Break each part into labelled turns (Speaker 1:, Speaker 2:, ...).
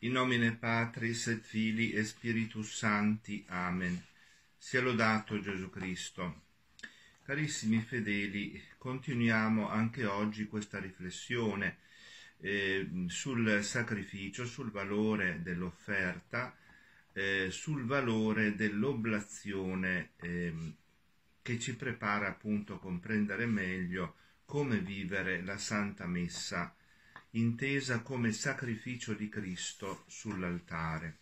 Speaker 1: In nomine Patris et Fili e Spiritus Santi. Amen. Sia lodato Gesù Cristo. Carissimi fedeli, continuiamo anche oggi questa riflessione eh, sul sacrificio, sul valore dell'offerta, eh, sul valore dell'oblazione eh, che ci prepara appunto a comprendere meglio come vivere la Santa Messa intesa come sacrificio di Cristo sull'altare.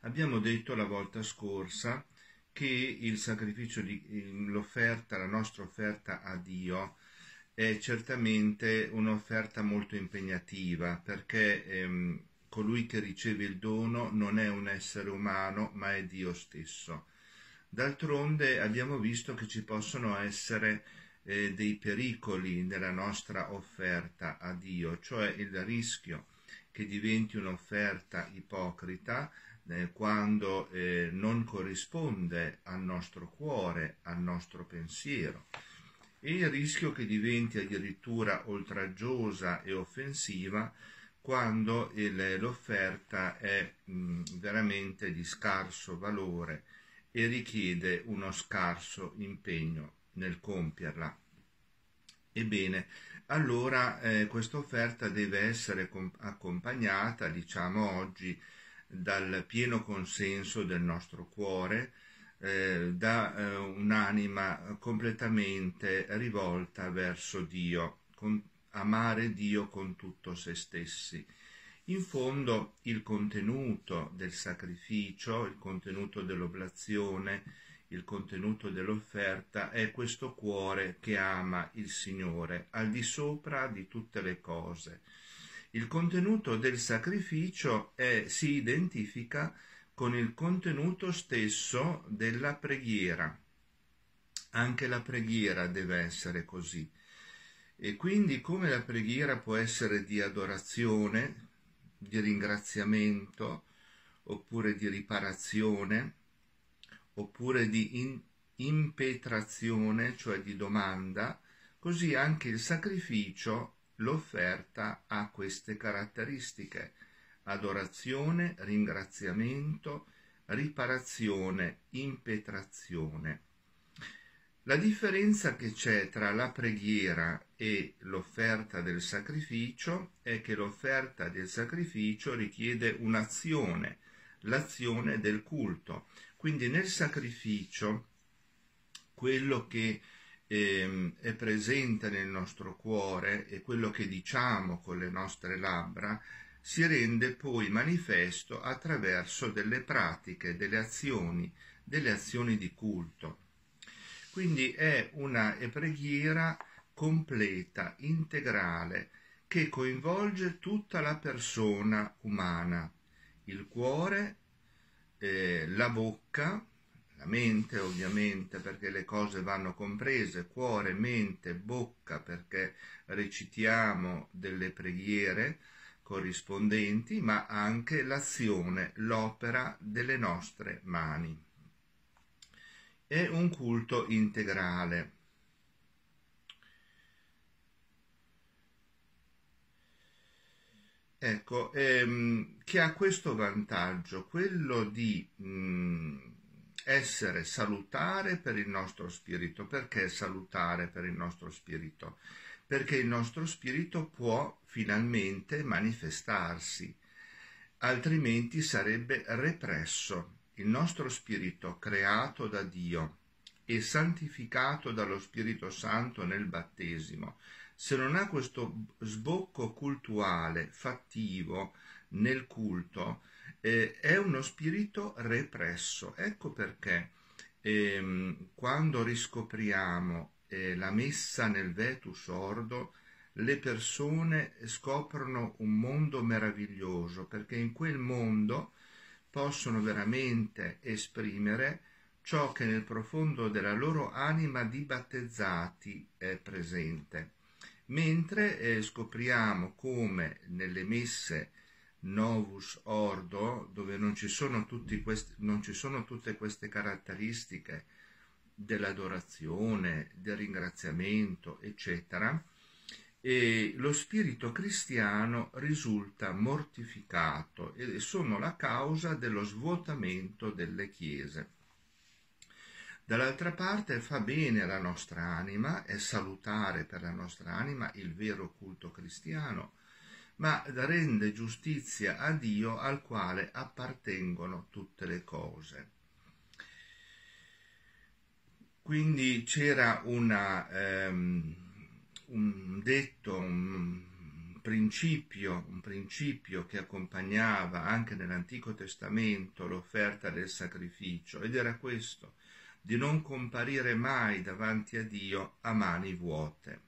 Speaker 1: Abbiamo detto la volta scorsa che di, l'offerta, la nostra offerta a Dio è certamente un'offerta molto impegnativa perché ehm, colui che riceve il dono non è un essere umano ma è Dio stesso. D'altronde abbiamo visto che ci possono essere eh, dei pericoli nella nostra offerta a Dio, cioè il rischio che diventi un'offerta ipocrita eh, quando eh, non corrisponde al nostro cuore, al nostro pensiero, e il rischio che diventi addirittura oltraggiosa e offensiva quando il, l'offerta è mh, mm, veramente di scarso valore e richiede uno scarso impegno nel compierla. Ebbene, allora eh, questa offerta deve essere accompagnata, diciamo oggi, dal pieno consenso del nostro cuore, eh, da eh, un'anima completamente rivolta verso Dio, con, amare Dio con tutto se stessi. In fondo il contenuto del sacrificio, il contenuto dell'oblazione, il contenuto dell'offerta è questo cuore che ama il Signore al di sopra di tutte le cose. Il contenuto del sacrificio è, si identifica con il contenuto stesso della preghiera. Anche la preghiera deve essere così. E quindi come la preghiera può essere di adorazione, di ringraziamento oppure di riparazione, oppure di in, impetrazione, cioè di domanda, così anche il sacrificio, l'offerta ha queste caratteristiche adorazione, ringraziamento, riparazione, impetrazione. La differenza che c'è tra la preghiera e l'offerta del sacrificio è che l'offerta del sacrificio richiede un'azione, l'azione del culto, quindi nel sacrificio quello che eh, è presente nel nostro cuore e quello che diciamo con le nostre labbra si rende poi manifesto attraverso delle pratiche, delle azioni, delle azioni di culto. Quindi è una preghiera completa, integrale, che coinvolge tutta la persona umana, il cuore eh, la bocca, la mente ovviamente perché le cose vanno comprese, cuore, mente, bocca perché recitiamo delle preghiere corrispondenti, ma anche l'azione, l'opera delle nostre mani. È un culto integrale Ecco, ehm, che ha questo vantaggio, quello di mh, essere salutare per il nostro spirito. Perché salutare per il nostro spirito? Perché il nostro spirito può finalmente manifestarsi, altrimenti sarebbe represso. Il nostro spirito creato da Dio e santificato dallo Spirito Santo nel battesimo, se non ha questo sbocco cultuale, fattivo, nel culto, eh, è uno spirito represso. Ecco perché ehm, quando riscopriamo eh, la messa nel vetus ordo, le persone scoprono un mondo meraviglioso, perché in quel mondo possono veramente esprimere ciò che nel profondo della loro anima di battezzati è presente mentre eh, scopriamo come nelle messe Novus Ordo, dove non ci sono, questi, non ci sono tutte queste caratteristiche dell'adorazione, del ringraziamento, eccetera, e lo spirito cristiano risulta mortificato e sono la causa dello svuotamento delle chiese. Dall'altra parte fa bene alla nostra anima, è salutare per la nostra anima il vero culto cristiano, ma rende giustizia a Dio al quale appartengono tutte le cose. Quindi c'era una, um, un detto, un principio, un principio che accompagnava anche nell'Antico Testamento l'offerta del sacrificio ed era questo, di non comparire mai davanti a Dio a mani vuote,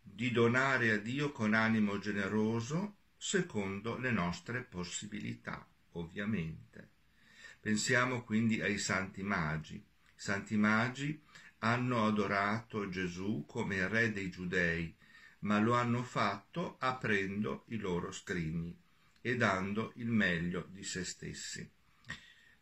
Speaker 1: di donare a Dio con animo generoso secondo le nostre possibilità, ovviamente. Pensiamo quindi ai santi magi. I santi magi hanno adorato Gesù come re dei giudei, ma lo hanno fatto aprendo i loro scrigni e dando il meglio di se stessi.